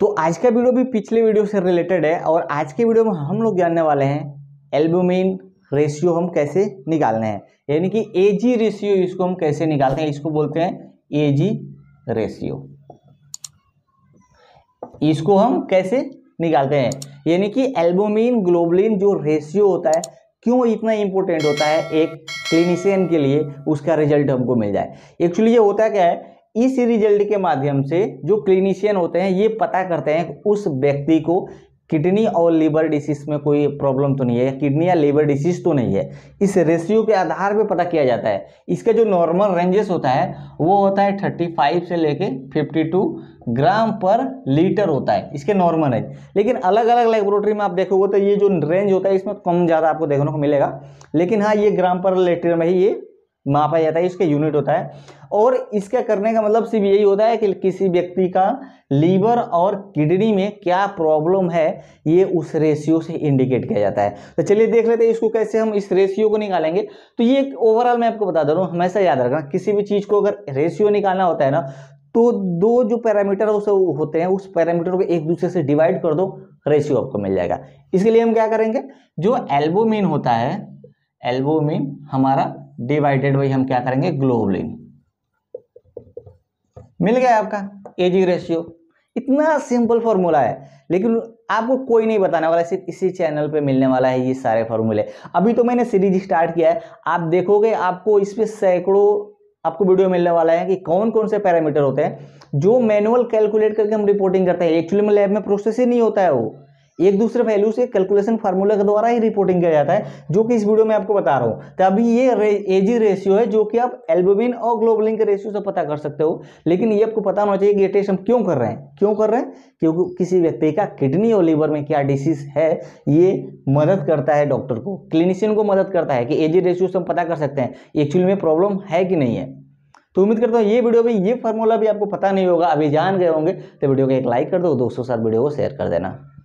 तो आज का वीडियो भी पिछले वीडियो से रिलेटेड है और आज के वीडियो में हम लोग जानने वाले हैं एल्बुमिन रेशियो हम कैसे निकालने हैं यानी कि ए जी रेशियो इसको हम कैसे निकालते हैं इसको बोलते हैं ए जी रेशियो इसको हम कैसे निकालते हैं यानी कि एल्बुमिन ग्लोबलिन जो रेशियो होता है क्यों इतना इंपॉर्टेंट होता है एक क्लिनिशियन के लिए उसका रिजल्ट हमको मिल जाए एक्चुअली ये होता क्या है इस रिजल्ट के माध्यम से जो क्लिनिशियन होते हैं ये पता करते हैं उस व्यक्ति को किडनी और लीवर डिसीज में कोई प्रॉब्लम तो नहीं है किडनी या लीवर डिसीज तो नहीं है इस रेशियो के आधार पे पता किया जाता है इसका जो नॉर्मल रेंजेस होता है वो होता है 35 से लेके 52 ग्राम पर लीटर होता है इसके नॉर्मल है लेकिन अलग अलग लेबोरेटरी में आप देखोगे तो ये जो रेंज होता है इसमें कम ज़्यादा आपको देखने को मिलेगा लेकिन हाँ ये ग्राम पर लीटर में ही ये मापा जाता है इसका यूनिट होता है और इसका करने का मतलब सिर्फ यही होता है कि किसी व्यक्ति का लीवर और किडनी में क्या प्रॉब्लम है ये उस रेशियो से इंडिकेट किया जाता है तो चलिए देख लेते हैं इसको कैसे हम इस रेशियो को निकालेंगे तो ये ओवरऑल मैं आपको बता दे रहा हूँ हमेशा याद रखना किसी भी चीज़ को अगर रेशियो निकालना होता है ना तो दो जो पैरामीटर उस होते हैं उस पैरामीटर को एक दूसरे से डिवाइड कर दो रेशियो आपको मिल जाएगा इसके लिए हम क्या करेंगे जो एल्बोमिन होता है एल्बोमिन हमारा डिवाइडेड बाई हम क्या करेंगे ग्लोबलिन मिल गया आपका एजिंग रेशियो इतना सिंपल फॉर्मूला है लेकिन आपको कोई नहीं बताने वाला सिर्फ इसी चैनल पे मिलने वाला है ये सारे फॉर्मूले अभी तो मैंने सीरीज स्टार्ट किया है आप देखोगे आपको इस पर सैकड़ों आपको वीडियो मिलने वाला है कि कौन कौन से पैरामीटर होते हैं जो मैनुअल कैलकुलेट करके हम रिपोर्टिंग करते हैं एक्चुअली में लैब में प्रोसेस ही नहीं होता है वो एक दूसरे वैल्यू से कैलकुलेशन फार्मूला के द्वारा ही रिपोर्टिंग किया जाता है जो कि इस वीडियो में आपको बता रहा हूँ तो अभी ये रे, एजी रेशियो है जो कि आप एल्बोबिन और ग्लोबलिन के रेशियो से पता कर सकते हो लेकिन ये आपको पता होना चाहिए कि ये टेस्ट हम क्यों कर रहे हैं क्यों कर रहे हैं क्योंकि किसी व्यक्ति का किडनी और लीवर में क्या डिसीज है ये मदद करता है डॉक्टर को क्लिनिशियन को मदद करता है कि एजी रेशियो से हम पता कर सकते हैं एक्चुअली में प्रॉब्लम है कि नहीं है तो उम्मीद करता हूँ ये वीडियो भी ये फॉर्मूला भी आपको पता नहीं होगा अभी जान गए होंगे तो वीडियो को एक लाइक कर दो दोस्तों साथ वीडियो को शेयर कर देना